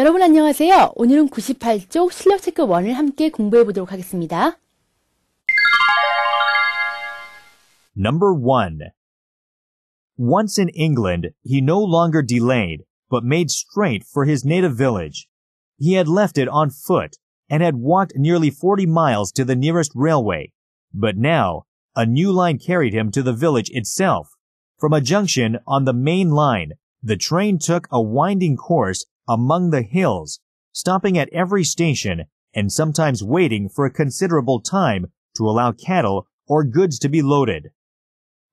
여러분 안녕하세요. 오늘은 98쪽 실력 체크 1을 함께 공부해 보도록 하겠습니다. Number 1. Once in England, he no longer delayed, but made straight for his native village. He had left it on foot and had walked nearly 40 miles to the nearest railway. But now, a new line carried him to the village itself. From a junction on the main line, the train took a winding course among the hills, stopping at every station and sometimes waiting for a considerable time to allow cattle or goods to be loaded.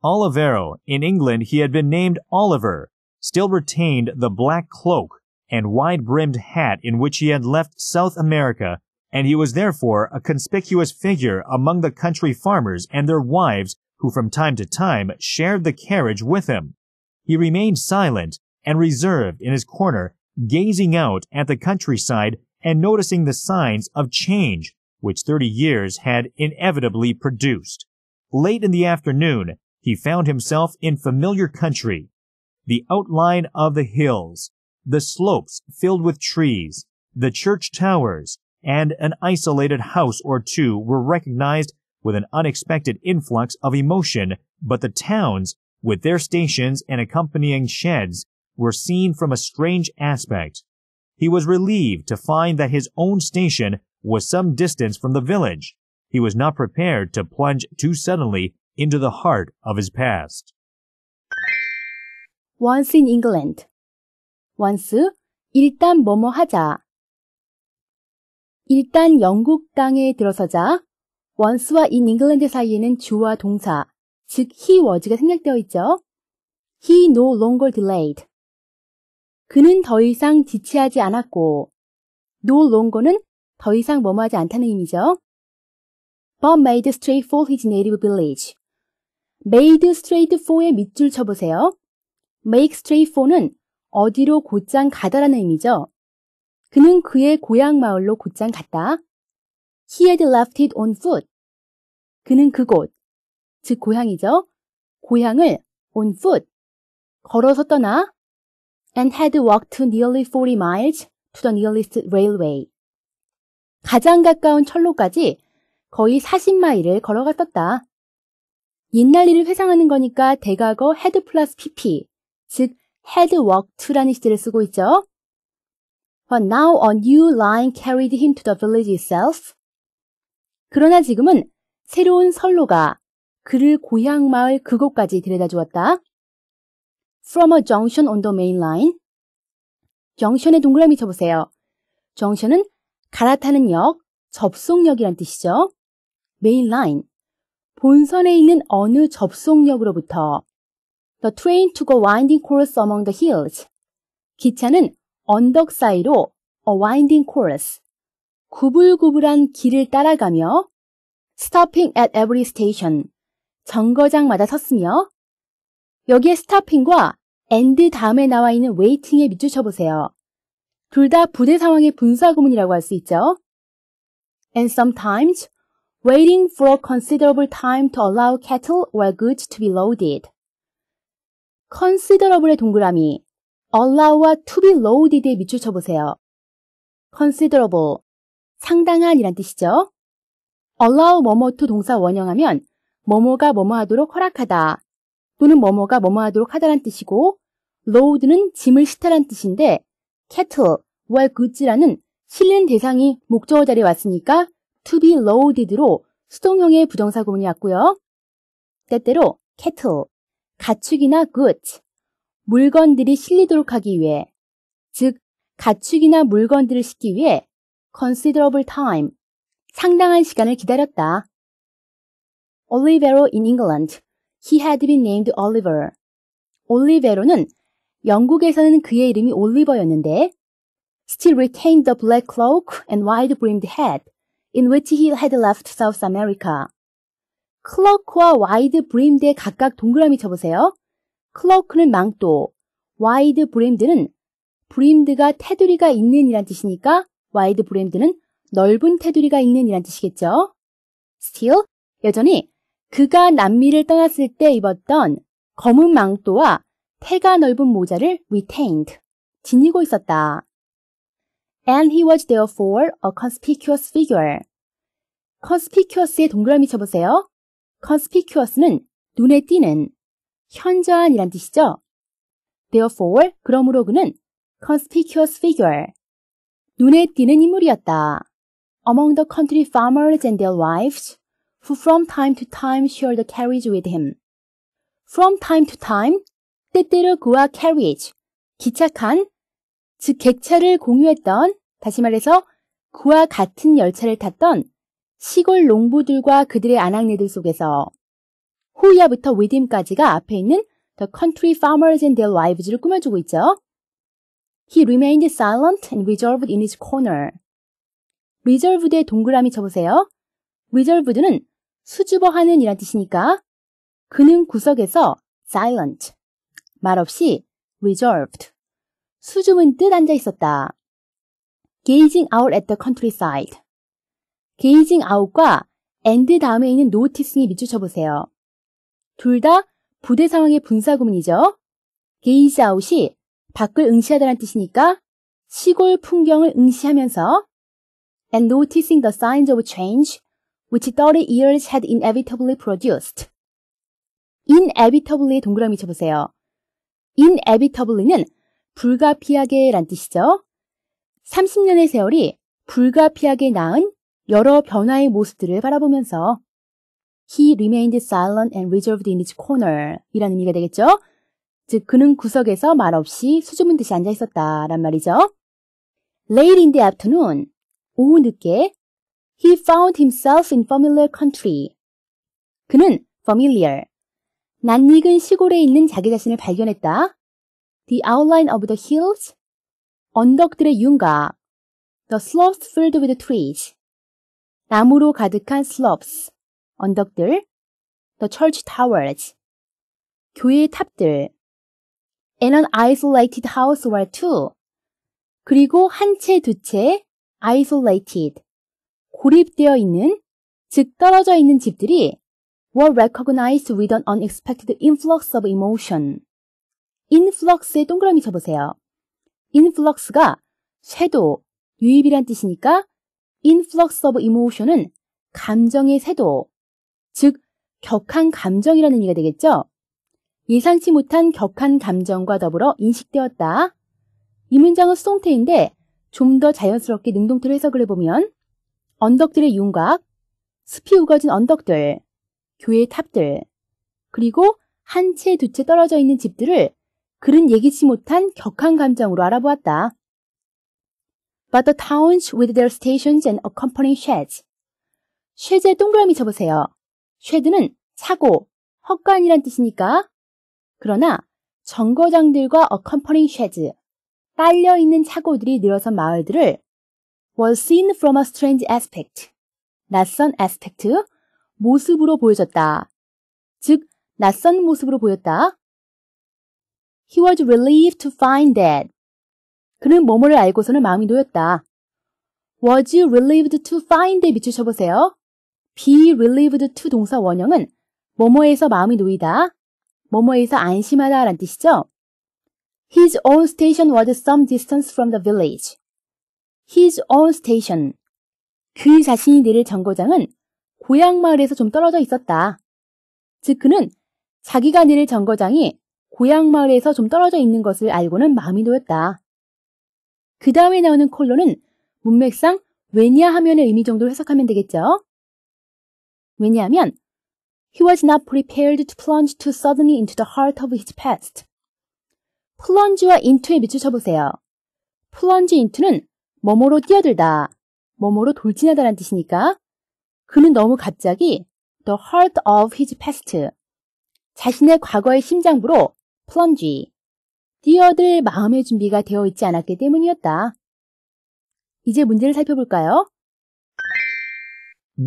Olivero, in England he had been named Oliver, still retained the black cloak and wide-brimmed hat in which he had left South America, and he was therefore a conspicuous figure among the country farmers and their wives who from time to time shared the carriage with him. He remained silent and reserved in his corner gazing out at the countryside and noticing the signs of change which 30 years had inevitably produced. Late in the afternoon, he found himself in familiar country. The outline of the hills, the slopes filled with trees, the church towers, and an isolated house or two were recognized with an unexpected influx of emotion, but the towns, with their stations and accompanying sheds, were seen from a strange aspect. He was relieved to find that his own station was some distance from the village. He was not prepared to plunge too suddenly into the heart of his past. Once in England. Once, 일단 뭐뭐 하자. 일단 영국 땅에 들어서자. once와 in England 사이에는 주와 동사, 즉 he was가 생략되어 있죠. He no longer delayed. 그는 더 이상 지체하지 않았고 no longer는 더 이상 뭐뭐하지 않다는 의미죠. Bob made straight for his native village. made straight for의 밑줄 쳐보세요. make straight for는 어디로 곧장 가다라는 의미죠. 그는 그의 고향 마을로 곧장 갔다. He had left it on foot. 그는 그곳, 즉 고향이죠. 고향을 on foot, 걸어서 떠나 and had walked nearly 40 miles to the nearest railway. 가장 가까운 철로까지 거의 40마일을 걸어갔었다. 옛날 일을 회상하는 거니까 대각어 had 플러스 pp, 즉 had walked라는 시제를 쓰고 있죠. But now a new line carried him to the village itself. 그러나 지금은 새로운 선로가 그를 고향 마을 그곳까지 들여다 주었다. from a junction on the main line. 정션에 동그라미 쳐보세요. 정션은 갈아타는 역, 접속역이란 뜻이죠. main line. 본선에 있는 어느 접속역으로부터 The train took a winding course among the hills. 기차는 언덕 사이로 a winding course, 구불구불한 길을 따라가며 stopping at every station, 정거장마다 섰으며 여기에 스타핑과 a 드 다음에 나와 있는 웨이팅에 밑줄 쳐보세요. 둘 다 부대 상황의 분사 구문이라고 할 수 있죠. And sometimes waiting for a considerable time to allow cattle or goods to be loaded. considerable의 동그라미 allow와 to be loaded에 밑줄 쳐보세요. considerable 상당한이란 뜻이죠. allow 뭐뭐 to 동사 원형하면 뭐뭐가 뭐뭐 하도록 허락하다 또는 뭐뭐가 뭐뭐하도록 하다란 뜻이고 load는 짐을 싣다란 뜻인데 cattle, 월 goods라는 실린 대상이 목적어 자리에 왔으니까 to be loaded로 수동형의 부정사 구문이 왔고요. 때때로 cattle, 가축이나 goods, 물건들이 실리도록 하기 위해 즉 가축이나 물건들을 싣기 위해 considerable time, 상당한 시간을 기다렸다. Olivero in England He had been named Oliver. 올리베로는 영국에서는 그의 이름이 올리버였는데 still retained the black cloak and wide-brimmed hat in which he had left South America. cloak와 wide-brimmed에 각각 동그라미 쳐보세요. cloak는 망토, wide-brimmed는 brimmed가 테두리가 있는 이란 뜻이니까 wide-brimmed는 넓은 테두리가 있는 이란 뜻이겠죠. still, 여전히 그가 남미를 떠났을 때 입었던 검은 망토와 태가 넓은 모자를 retained, 지니고 있었다. And he was therefore a conspicuous figure. conspicuous의 동그라미 쳐보세요. conspicuous는 눈에 띄는, 현저한이란 뜻이죠. Therefore, 그러므로 그는 conspicuous figure, 눈에 띄는 인물이었다. Among the country farmers and their wives, who from time to time share the carriage with him. from time to time 때때로 그와 carriage 기착한 즉 객차를 공유했던 다시 말해서 그와 같은 열차를 탔던 시골 농부들과 그들의 아낙네들 속에서 후야부터 withhim까지가 앞에 있는 the country farmers and their wives를 꾸며주고 있죠. He remained silent and reserved in his corner. reserved의 동그라미 쳐보세요. reserved는 수줍어하는 이란 뜻이니까 그는 구석에서 silent, 말없이 reserved, 수줍은 뜻 앉아 있었다. gazing out at the countryside. gazing out과 and 다음에 있는 n o t i c i n g 이 밑줄 쳐보세요. 둘 다 부대 상황의 분사구문이죠. gaze out이 밖을 응시하다란 뜻이니까 시골 풍경을 응시하면서 and noticing the signs of change which 30 years had inevitably produced. i n e v i t a b l y 동그라미 쳐보세요. inevitably는 불가피하게 란 뜻이죠. 30년의 세월이 불가피하게 낳은 여러 변화의 모습들을 바라보면서 He remained silent and reserved in his corner 이라는 의미가 되겠죠. 즉 그는 구석에서 말없이 수줍은 듯이 앉아 있었다란 말이죠. Late in the afternoon, 오후 늦게 He found himself in familiar country. 그는 familiar, 낯익은 시골에 있는 자기 자신을 발견했다. The outline of the hills, 언덕들의 윤곽, the slopes filled with trees, 나무로 가득한 slopes, 언덕들, the church towers, 교회의 탑들, and an isolated house were two, 그리고 한 채, 두 채, isolated, 고립되어 있는, 즉 떨어져 있는 집들이 were recognized with an unexpected influx of emotion. influx에 동그라미 쳐보세요. influx가 섀도, 유입이란 뜻이니까 influx of emotion은 감정의 섀도, 즉 격한 감정이라는 의미가 되겠죠. 예상치 못한 격한 감정과 더불어 인식되었다. 이 문장은 수동태인데 좀 더 자연스럽게 능동태로 해석을 해보면 언덕들의 윤곽, 숲이 우거진 언덕들, 교회 탑들, 그리고 한 채 두 채 떨어져 있는 집들을 그는 예기치 못한 격한 감정으로 알아보았다. But the towns with their stations and accompanying sheds. 쉐즈의 동그라미 쳐보세요. 쉐드는 차고, 헛간이란 뜻이니까. 그러나 정거장들과 accompanying sheds, 딸려있는 차고들이 늘어선 마을들을 was seen from a strange aspect. 낯선 aspect, 모습으로 보여졌다. 즉, 낯선 모습으로 보였다. He was relieved to find that. 그는 뭐뭐를 알고서는 마음이 놓였다. was relieved to f i n d that 비추셔보세요. be relieved to 동사 원형은 뭐뭐에서 마음이 놓이다, 뭐뭐에서 안심하다 라는 뜻이죠. His own station was some distance from the village. his own station. 그 자신이 내릴 정거장은 고향 마을에서 좀 떨어져 있었다. 즉 그는 자기가 내릴 정거장이 고향 마을에서 좀 떨어져 있는 것을 알고는 마음이 놓였다. 그 다음에 나오는 콜론은 문맥상 왜냐 하면의 의미 정도로 해석하면 되겠죠. 왜냐하면 He was not prepared to plunge too suddenly into the heart of his past. plunge와 into에 밑줄 쳐보세요. plunge into는 뭐뭐로 뛰어들다, 뭐뭐로 돌진하다는 뜻이니까 그는 너무 갑자기 the heart of his past 자신의 과거의 심장부로 plunge 뛰어들 마음의 준비가 되어 있지 않았기 때문이었다. 이제 문제를 살펴볼까요? 1.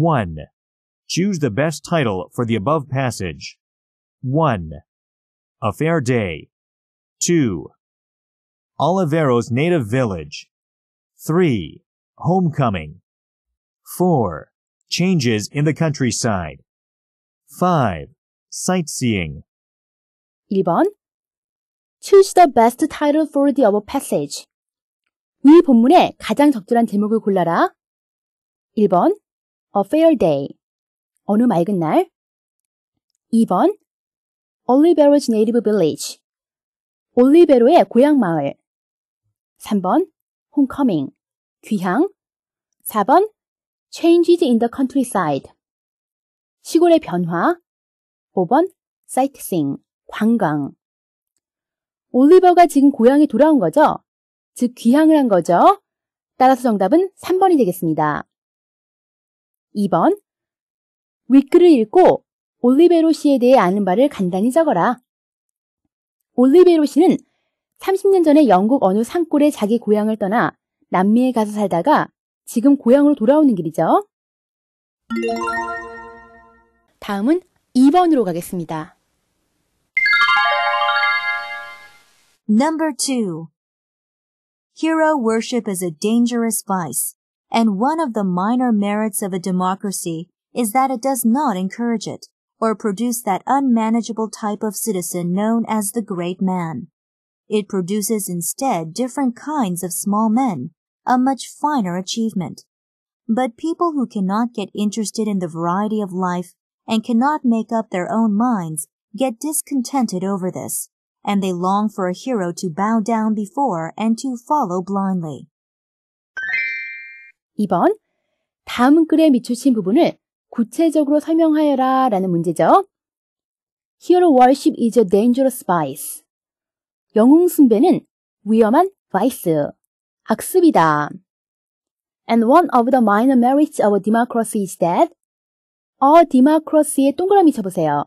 Choose the best title for the above passage. 1. A Fair Day. 2. Olivero's Native Village. 3. Homecoming. 4. Changes in the countryside. 5. Sightseeing. 1번 Choose the best title for the above passage. 위 본문에 가장 적절한 제목을 골라라. 1번 A Fair Day 어느 맑은 날 2번 Olivero's Native Village 올리베로의 고향 마을 3번 homecoming, 귀향. 4번, changes in the countryside, 시골의 변화. 5번, sightseeing, 관광. 올리버가 지금 고향에 돌아온 거죠? 즉, 귀향을 한 거죠? 따라서 정답은 3번이 되겠습니다. 2번, 윗글을 읽고 올리베로 씨에 대해 아는 바를 간단히 적어라. 올리베로 씨는 30년 전에 영국 어느 산골에 자기 고향을 떠나 남미에 가서 살다가 지금 고향으로 돌아오는 길이죠. 다음은 2번으로 가겠습니다. Number 2. Hero worship is a dangerous vice, and one of the minor merits of a democracy is that it does not encourage it or produce that unmanageable type of citizen known as the great man. It produces instead different kinds of small men, a much finer achievement. But people who cannot get interested in the variety of life and cannot make up their own minds get discontented over this, and they long for a hero to bow down before and to follow blindly. 2번. 다음 글에 미추신 부분을 구체적으로 설명하여라 라는 문제죠. Hero worship is a dangerous vice. 영웅 숭배는 위험한 바이스, 악습이다. And one of the minor merits of a democracy is that a d e m o c r a c y 의 동그라미 쳐보세요.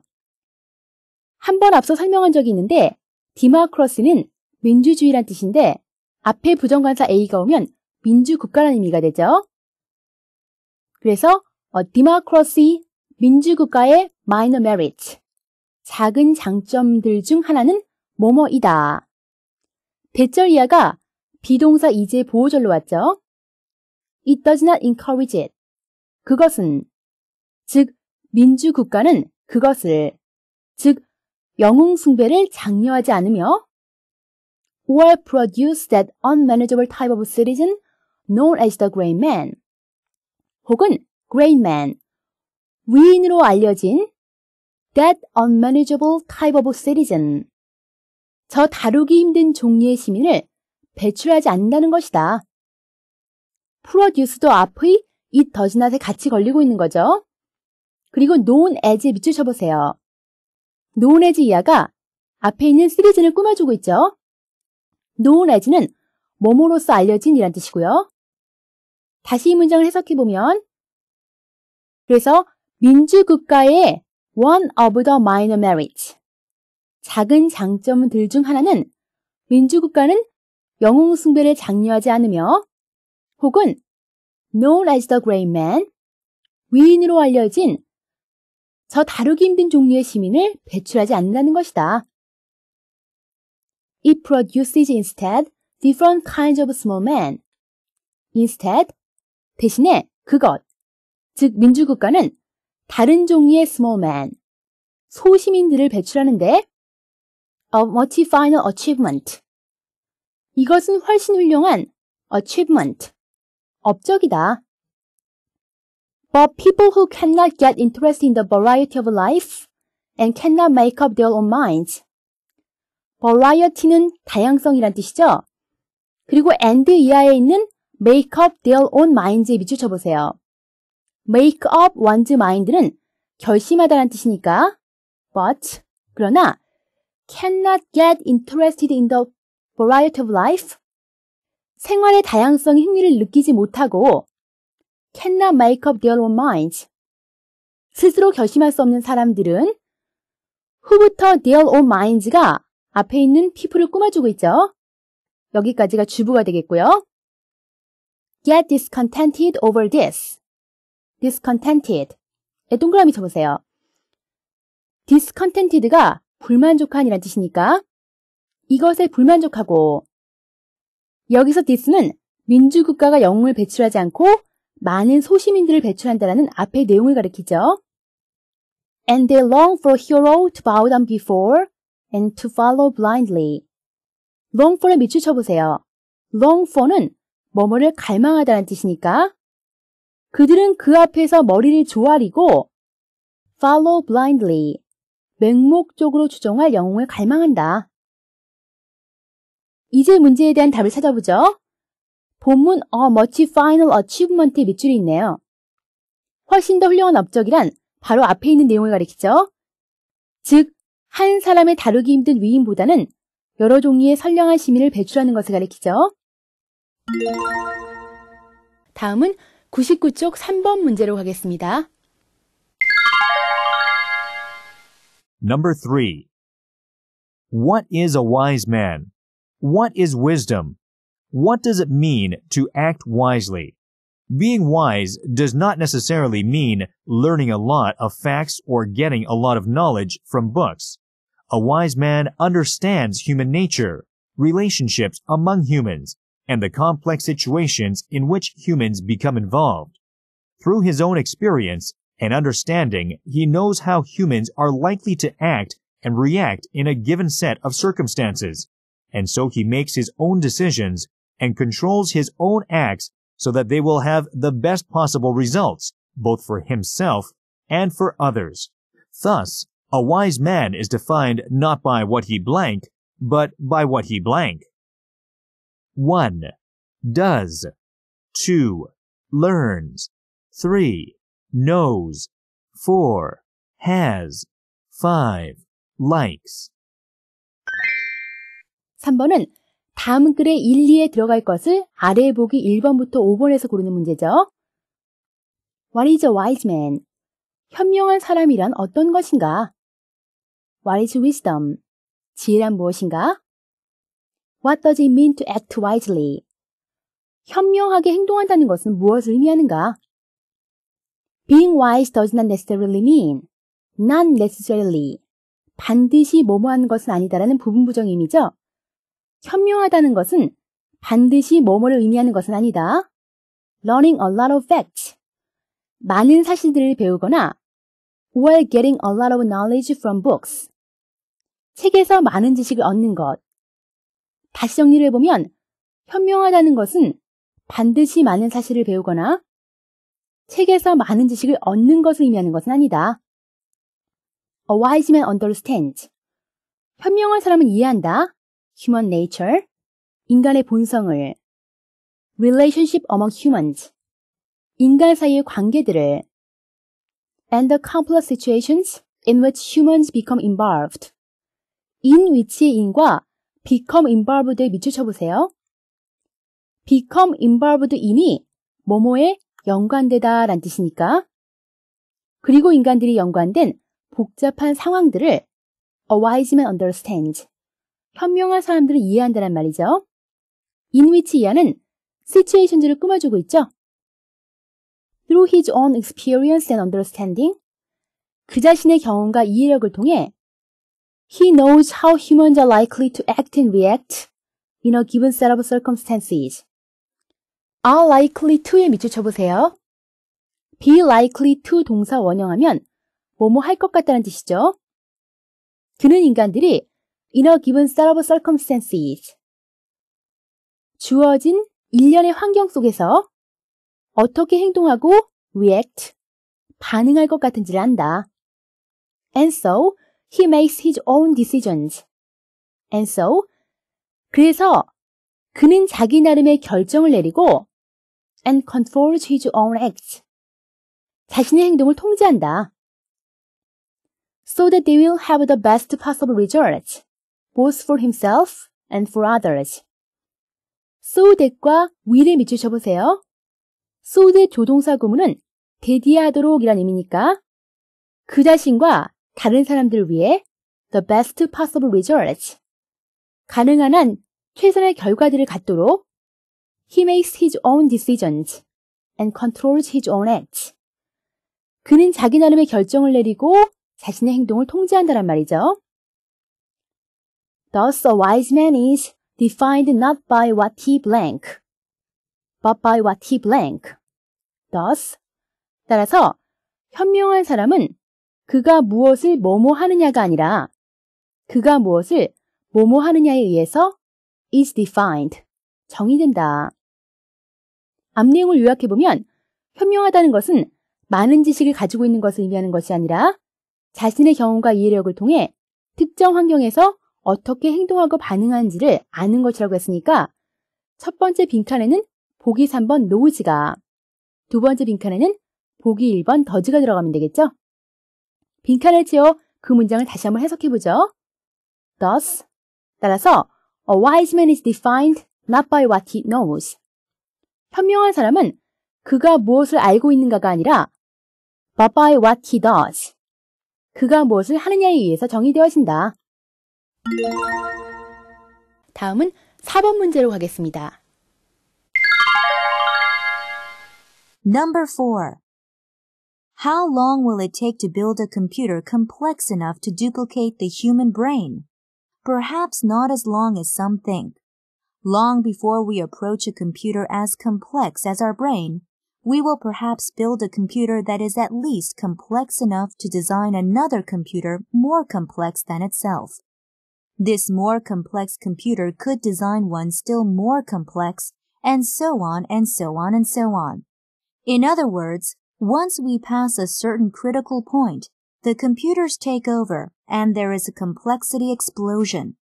한번 앞서 설명한 적이 있는데 democracy는 민주주의란 뜻인데 앞에 부정관사 a가 오면 민주국가라는 의미가 되죠. 그래서 a democracy, 민주국가의 minor merits, 작은 장점들 중 하나는 뭐뭐이다. 대절 이하가 비동사 이제 보호절로 왔죠? It does not encourage it. 그것은 즉 민주국가는 그것을 즉 영웅 숭배를 장려하지 않으며 or produce that unmanageable type of citizen known as the great man 혹은 great man 위인으로 알려진 that unmanageable type of citizen 저 다루기 힘든 종류의 시민을 배출하지 않는다는 것이다. 프로듀스도 앞의 이 더지낫에 같이 걸리고 있는 거죠. 그리고 노은 에즈에 비추셔 보세요 노은 에즈 이하가 앞에 있는 시리즈를 꾸며주고 있죠. 노은 에즈는 모모로서 알려진 이란 뜻이고요. 다시 이 문장을 해석해보면 그래서 민주국가의 one of the minor merits 작은 장점들 중 하나는 민주국가는 영웅 승배를 장려하지 않으며 혹은 known as the great man, 위인으로 알려진 저 다루기 힘든 종류의 시민을 배출하지 않는다는 것이다. It produces instead different kinds of small men. Instead, 대신에 그것, 즉 민주국가는 다른 종류의 small men, 소시민들을 배출하는데 A multifinal achievement. 이것은 훨씬 훌륭한 achievement. 업적이다. But people who cannot get interested in the variety of life and cannot make up their own minds. variety는 다양성이란 뜻이죠. 그리고 and 이하에 있는 make up their own minds에 비추쳐 보세요. make up one's mind는 결심하다란 뜻이니까 but 그러나 cannot get interested in the variety of life? 생활의 다양성 흥미를 느끼지 못하고 cannot make up their own minds. 스스로 결심할 수 없는 사람들은 후부터 their own minds가 앞에 있는 people을 꾸며주고 있죠. 여기까지가 주부가 되겠고요. get discontented over this. discontented. 동그라미 쳐보세요. discontented가 불만족한이란 뜻이니까 이것에 불만족하고 여기서 디스는 민주국가가 영웅을 배출하지 않고 많은 소시민들을 배출한다라는 앞의 내용을 가리키죠. And they long for a hero to bow down before and to follow blindly. long f o r 를 밑줄 쳐보세요. long for는 뭐뭐를 갈망하다는 뜻이니까 그들은 그 앞에서 머리를 조아리고 follow blindly 맹목적으로 추종할 영웅을 갈망한다. 이제 문제에 대한 답을 찾아보죠. 본문 어 머치 파이널 어치브먼트에 밑줄이 있네요. 훨씬 더 훌륭한 업적이란 바로 앞에 있는 내용을 가리키죠. 즉, 한 사람의 다루기 힘든 위인보다는 여러 종류의 선량한 시민을 배출하는 것을 가리키죠. 다음은 99쪽 3번 문제로 가겠습니다. Number three. What is a wise man? What is wisdom? What does it mean to act wisely? Being wise does not necessarily mean learning a lot of facts or getting a lot of knowledge from books. A wise man understands human nature, relationships among humans, and the complex situations in which humans become involved. Through his own experience, and understanding, he knows how humans are likely to act and react in a given set of circumstances, and so he makes his own decisions and controls his own acts so that they will have the best possible results, both for himself and for others. Thus, a wise man is defined not by what he blank, but by what he blank. 1. Does. 2. Learns. 3. knows, four, has, five, likes. 3번은 다음 글의 1, 2에 들어갈 것을 아래 보기 1번부터 5번에서 고르는 문제죠. What is a wise man? 현명한 사람이란 어떤 것인가? What is wisdom? 지혜란 무엇인가? What does it mean to act wisely? 현명하게 행동한다는 것은 무엇을 의미하는가? Being wise does not necessarily mean not necessarily 반드시 뭐뭐는 것은 아니다라는 부분 부정임이죠. 현명하다는 것은 반드시 뭐뭐를 의미하는 것은 아니다. Learning a lot of facts 많은 사실들을 배우거나 or getting a lot of knowledge from books 책에서 많은 지식을 얻는 것 다시 정리를 해보면 현명하다는 것은 반드시 많은 사실을 배우거나 책에서 많은 지식을 얻는 것을 의미하는 것은 아니다. A wise man understands. 현명한 사람은 이해한다. Human nature. 인간의 본성을. Relationship among humans. 인간 사이의 관계들을. And the complex situations in which humans become involved. 인 위치의 인과 become involved에 밑줄 쳐보세요. become involved 인이 뭐뭐에 연관되다 란 뜻이니까. 그리고 인간들이 연관된 복잡한 상황들을 a wise man understands. 현명한 사람들은 이해한다란 말이죠. in which 이하는 situation들을 꾸며주고 있죠. through his own experience and understanding. 그 자신의 경험과 이해력을 통해 He knows how humans are likely to act and react in a given set of circumstances. are likely to에 밑줄 쳐보세요. be likely to 동사 원형하면 뭐뭐 할 것 같다는 뜻이죠. 그는 인간들이 in a given set of circumstances 주어진 일련의 환경 속에서 어떻게 행동하고 react 반응할 것 같은지를 안다. And so he makes his own decisions. And so 그래서 그는 자기 나름의 결정을 내리고 and controls his own acts. 자신의 행동을 통제한다. So that they will have the best possible results, both for himself and for others. So that과 will에 밑줄 쳐보세요. So that 조동사 구문은 대디하도록 이란 의미니까 그 자신과 다른 사람들 위해 the best possible results, 가능한 한 최선의 결과들을 갖도록 He makes his own decisions and controls his own acts. 그는 자기 나름의 결정을 내리고 자신의 행동을 통제한다란 말이죠. Thus a wise man is defined not by what he blank, but by what he blank. Thus, 따라서 현명한 사람은 그가 무엇을 뭐뭐 하느냐가 아니라 그가 무엇을 뭐뭐 하느냐에 의해서 is defined, 정의된다. 암내용을 요약해보면 현명하다는 것은 많은 지식을 가지고 있는 것을 의미하는 것이 아니라 자신의 경험과 이해력을 통해 특정 환경에서 어떻게 행동하고 반응하는지를 아는 것이라고 했으니까 첫 번째 빈칸에는 보기 3번 노우지가 두 번째 빈칸에는 보기 1번 더즈가 들어가면 되겠죠? 빈칸을 채워 그 문장을 다시 한번 해석해보죠. Thus 따라서 a wise man is defined not by what he knows. 현명한 사람은 그가 무엇을 알고 있는가가 아니라 but by what he does. 그가 무엇을 하느냐에 의해서 정의되어진다. 다음은 4번 문제로 가겠습니다. Number 4. How long will it take to build a computer complex enough to duplicate the human brain? Perhaps not as long as some think. Long before we approach a computer as complex as our brain, we will perhaps build a computer that is at least complex enough to design another computer more complex than itself. This more complex computer could design one still more complex, and so on and so on and so on. In other words, once we pass a certain critical point, the computers take over and there is a complexity explosion.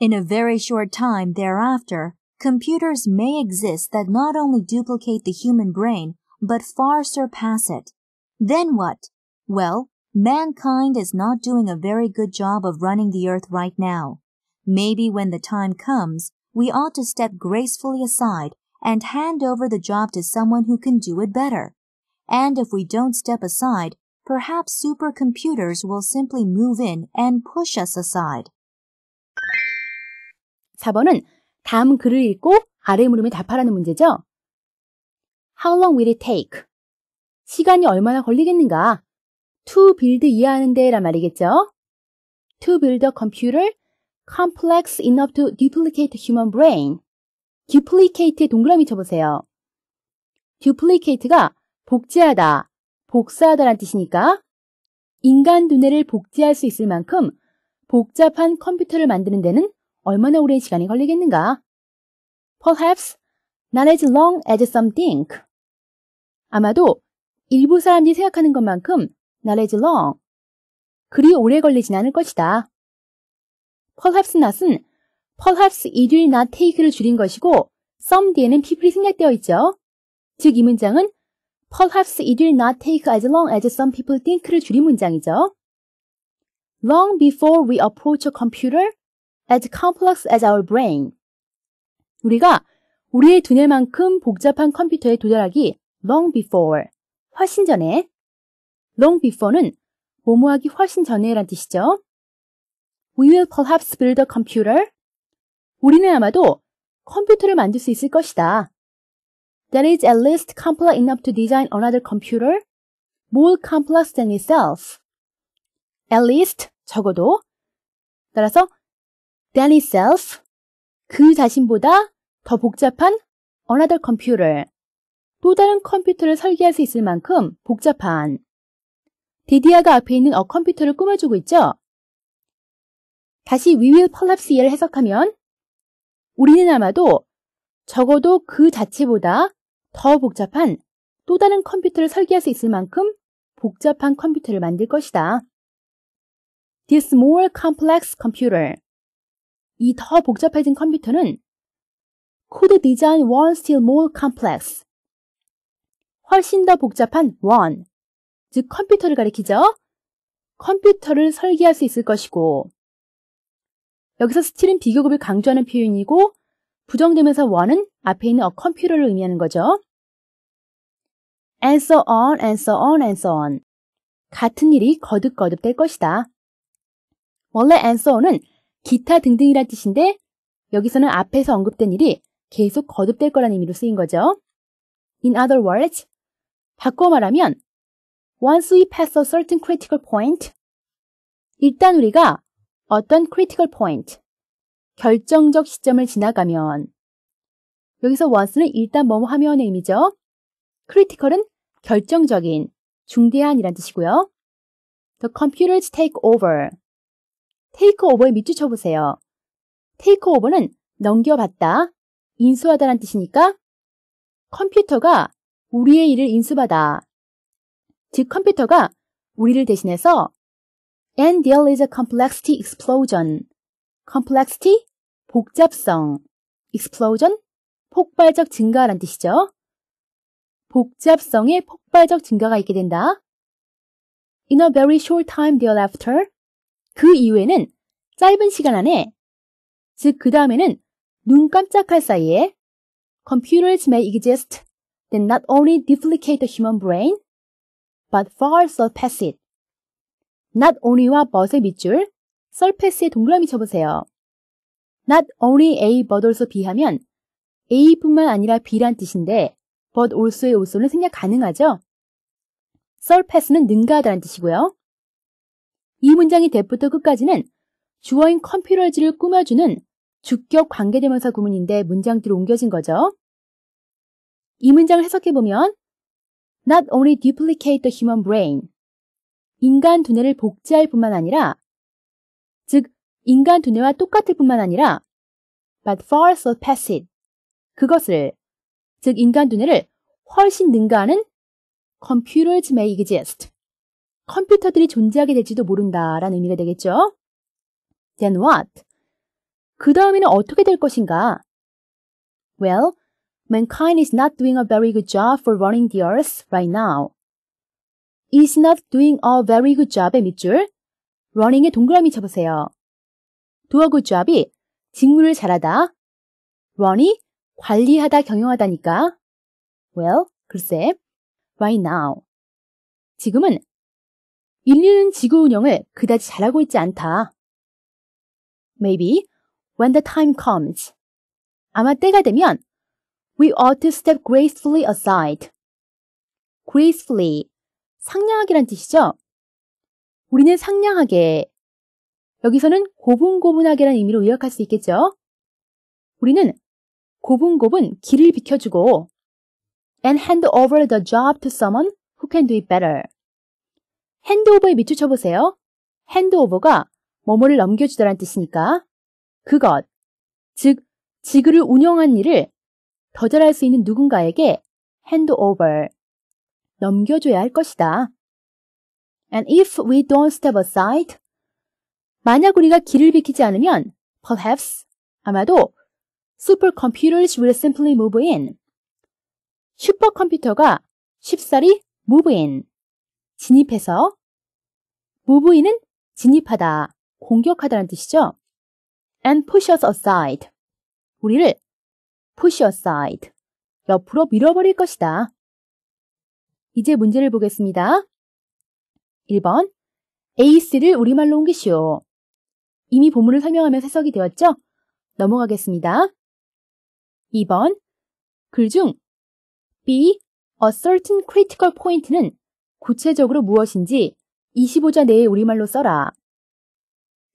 In a very short time thereafter, computers may exist that not only duplicate the human brain, but far surpass it. Then what? Well, mankind is not doing a very good job of running the earth right now. Maybe when the time comes, we ought to step gracefully aside and hand over the job to someone who can do it better. And if we don't step aside, perhaps supercomputers will simply move in and push us aside. 4번은 다음 글을 읽고 아래 물음에 답하라는 문제죠. How long will it take? 시간이 얼마나 걸리겠는가? To build 이해하는데 란 말이겠죠. To build a computer complex enough to duplicate human brain. d u p l i c a t e 동그라미 쳐보세요. duplicate가 복제하다, 복사하다란 뜻이니까 인간 두뇌를 복제할 수 있을 만큼 복잡한 컴퓨터를 만드는 데는 얼마나 오랜 시간이 걸리겠는가? Perhaps not as long as some think. 아마도 일부 사람들이 생각하는 것만큼 not as long. 그리 오래 걸리진 않을 것이다. Perhaps not은 perhaps it will not take를 줄인 것이고 some 뒤에는 people이 생략되어 있죠. 즉 이 문장은 perhaps it will not take as long as some people think를 줄인 문장이죠. Long before we approach a computer, as complex as our brain. 우리가 우리의 두뇌만큼 복잡한 컴퓨터에 도달하기 long before, 훨씬 전에. long before는 뭐뭐하기 훨씬 전에란 뜻이죠. We will perhaps build a computer. 우리는 아마도 컴퓨터를 만들 수 있을 것이다. That is at least complex enough to design another computer. More complex than itself. At least, 적어도. 따라서 than itself 그 자신보다 더 복잡한 another computer 또 다른 컴퓨터를 설계할 수 있을 만큼 복잡한 디디아가 앞에 있는 어 컴퓨터를 꾸며주고 있죠. 다시 we will collapse를 해석하면 우리는 아마도 적어도 그 자체보다 더 복잡한 또 다른 컴퓨터를 설계할 수 있을 만큼 복잡한 컴퓨터를 만들 것이다. This more complex computer. 이더 복잡해진 컴퓨터는 Could design one still more complex. 훨씬 더 복잡한 one. 즉, 컴퓨터를 가리키죠? 컴퓨터를 설계할 수 있을 것이고, 여기서 스틸은 비교급을 강조하는 표현이고, 부정되면서 one은 앞에 있는 a computer를 의미하는 거죠. And so on, and so on, and so on. 같은 일이 거듭거듭 될 것이다. 원래 and so on은 기타 등등이란 뜻인데 여기서는 앞에서 언급된 일이 계속 거듭될 거란 의미로 쓰인 거죠. In other words, 바꿔 말하면 once we pass a certain critical point, 일단 우리가 어떤 critical point, 결정적 시점을 지나가면 여기서 once는 일단 뭐뭐 하면의 의미죠. critical은 결정적인, 중대한이란 뜻이고요. The computers take over. 테이크오버에 밑줄 쳐보세요. 테이크오버는 넘겨받다, 인수하다란 뜻이니까 컴퓨터가 우리의 일을 인수받아. 즉 컴퓨터가 우리를 대신해서 And there is a complexity explosion. complexity, 복잡성. explosion, 폭발적 증가란 뜻이죠. 복잡성의 폭발적 증가가 있게 된다. In a very short time thereafter, 그 이후에는 짧은 시간 안에, 즉 그 다음에는 눈 깜짝할 사이에 computers may exist that not only duplicate the human brain, but far surpass it. not only와 but의 밑줄, surpass의 동그라미 쳐보세요. not only A but also B 하면 A뿐만 아니라 B란 뜻인데 but also의 a l s o 는 생략 가능하죠? surpass는 능가하다는 뜻이고요. 이 문장이 대부터 끝까지는 주어인 컴퓨럴지를 꾸며주는 주격 관계대명사 구문인데 문장뒤로 옮겨진 거죠. 이 문장을 해석해보면 Not only duplicate the human brain 인간 두뇌를 복제할 뿐만 아니라 즉 인간 두뇌와 똑같을 뿐만 아니라 but far surpass it 그것을 즉 인간 두뇌를 훨씬 능가하는 computer to m a k exist 컴퓨터들이 존재하게 될지도 모른다라는 의미가 되겠죠. Then what? 그 다음에는 어떻게 될 것인가? Well, mankind is not doing a very good job for running the earth right now. is not doing a very good job의 밑줄, r u n n i n g 의 동그라미 쳐보세요. do a good job이 직무를 잘하다, run이 관리하다, 경영하다니까. Well, 글쎄, right now. 지금은 인류는 지구 운영을 그다지 잘하고 있지 않다. Maybe when the time comes. 아마 때가 되면 we ought to step gracefully aside. gracefully 상냥하게란 뜻이죠. 우리는 상냥하게 여기서는 고분고분하게란 의미로 의역할 수 있겠죠. 우리는 고분고분 길을 비켜주고 and hand over the job to someone who can do it better. 핸드오버에 밑줄 쳐보세요. 핸드오버가 뭐뭐를 넘겨주다란 뜻이니까 그것, 즉 지구를 운영한 일을 더 잘할 수 있는 누군가에게 핸드오버, 넘겨줘야 할 것이다. And if we don't step aside, 만약 우리가 길을 비키지 않으면 perhaps, 아마도 supercomputers will simply move in. 슈퍼컴퓨터가 쉽사리 move in, 진입해서 모브이는 진입하다, 공격하다는 뜻이죠. and push us aside. 우리를 push aside. 옆으로 밀어버릴 것이다. 이제 문제를 보겠습니다. 1번. a c 를 우리말로 옮기시오. 이미 본문을 설명하면 해석이 되었죠? 넘어가겠습니다. 2번. 글 중 B. A certain critical point는 구체적으로 무엇인지 25자 내에 우리말로 써라.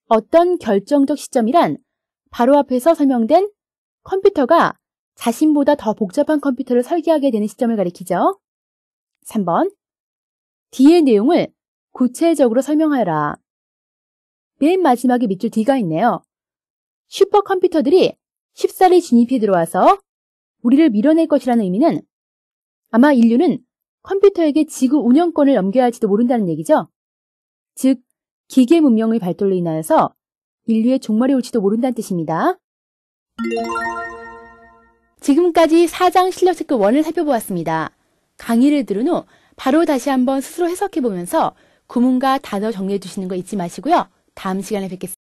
어떤 결정적 시점이란 바로 앞에서 설명된 컴퓨터가 자신보다 더 복잡한 컴퓨터를 설계하게 되는 시점을 가리키죠. 3번. 뒤의 내용을 구체적으로 설명하여라. 맨 마지막에 밑줄 D가 있네요. 슈퍼컴퓨터들이 쉽사리 진입해 들어와서 우리를 밀어낼 것이라는 의미는 아마 인류는 컴퓨터에게 지구 운영권을 넘겨야 할지도 모른다는 얘기죠. 즉 기계 문명의 발달로 인하여서 인류의 종말이 올지도 모른다는 뜻입니다. 지금까지 4장 실력체크 1을 살펴보았습니다. 강의를 들은 후 바로 다시 한번 스스로 해석해보면서 구문과 단어 정리해주시는 거 잊지 마시고요. 다음 시간에 뵙겠습니다.